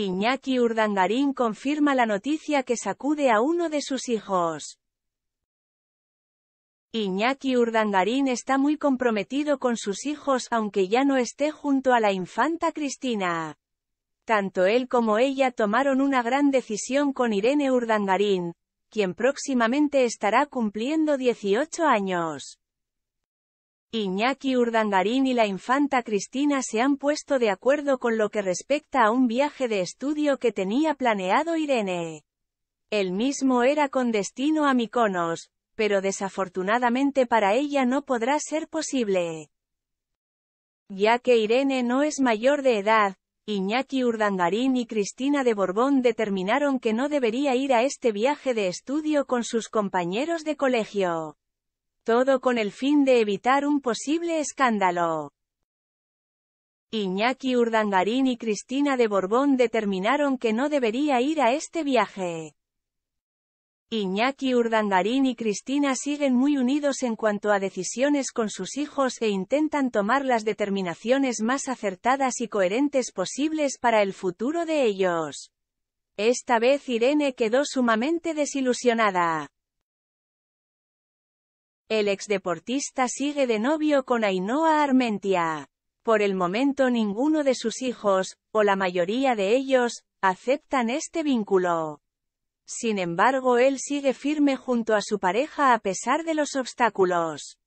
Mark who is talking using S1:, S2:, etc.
S1: Iñaki Urdangarín confirma la noticia que sacude a uno de sus hijos. Iñaki Urdangarín está muy comprometido con sus hijos aunque ya no esté junto a la infanta Cristina. Tanto él como ella tomaron una gran decisión con Irene Urdangarín, quien próximamente estará cumpliendo 18 años. Iñaki Urdangarín y la infanta Cristina se han puesto de acuerdo con lo que respecta a un viaje de estudio que tenía planeado Irene. El mismo era con destino a Miconos, pero desafortunadamente para ella no podrá ser posible. Ya que Irene no es mayor de edad, Iñaki Urdangarín y Cristina de Borbón determinaron que no debería ir a este viaje de estudio con sus compañeros de colegio. Todo con el fin de evitar un posible escándalo. Iñaki Urdangarín y Cristina de Borbón determinaron que no debería ir a este viaje. Iñaki Urdangarín y Cristina siguen muy unidos en cuanto a decisiones con sus hijos e intentan tomar las determinaciones más acertadas y coherentes posibles para el futuro de ellos. Esta vez Irene quedó sumamente desilusionada. El ex-deportista sigue de novio con Ainhoa Armentia. Por el momento ninguno de sus hijos, o la mayoría de ellos, aceptan este vínculo. Sin embargo él sigue firme junto a su pareja a pesar de los obstáculos.